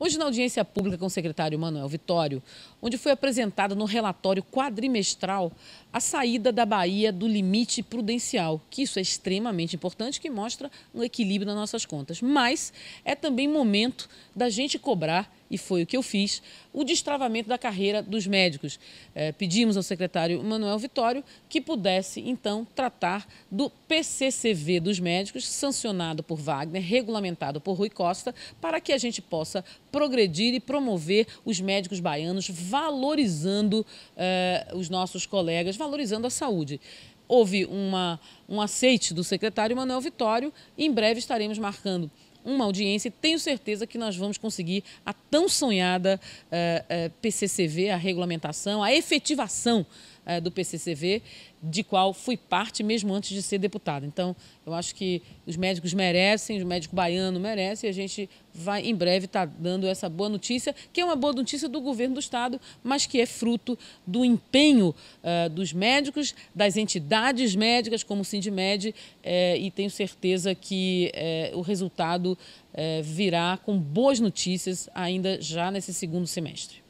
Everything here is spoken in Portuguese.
Hoje, na audiência pública com o secretário Manuel Vitório, onde foi apresentado no relatório quadrimestral a saída da Bahia do limite prudencial, que isso é extremamente importante, que mostra um equilíbrio nas nossas contas. Mas é também momento da gente cobrar e foi o que eu fiz, o destravamento da carreira dos médicos. É, pedimos ao secretário Manuel Vitório que pudesse, então, tratar do PCCV dos médicos, sancionado por Wagner, regulamentado por Rui Costa, para que a gente possa progredir e promover os médicos baianos, valorizando é, os nossos colegas, valorizando a saúde. Houve uma, um aceite do secretário Manuel Vitório, em breve estaremos marcando uma audiência e tenho certeza que nós vamos conseguir a tão sonhada uh, eh, uh, eh, PCCV, a regulamentação, a efetivação é, do PCCV, de qual fui parte mesmo antes de ser deputada. Então, eu acho que os médicos merecem, o médico baiano merece, e a gente vai em breve estar tá dando essa boa notícia, que é uma boa notícia do governo do Estado, mas que é fruto do empenho é, dos médicos, das entidades médicas, como o Sindimed, eh, é, e tenho certeza que o resultado virá com boas notícias ainda já nesse segundo semestre.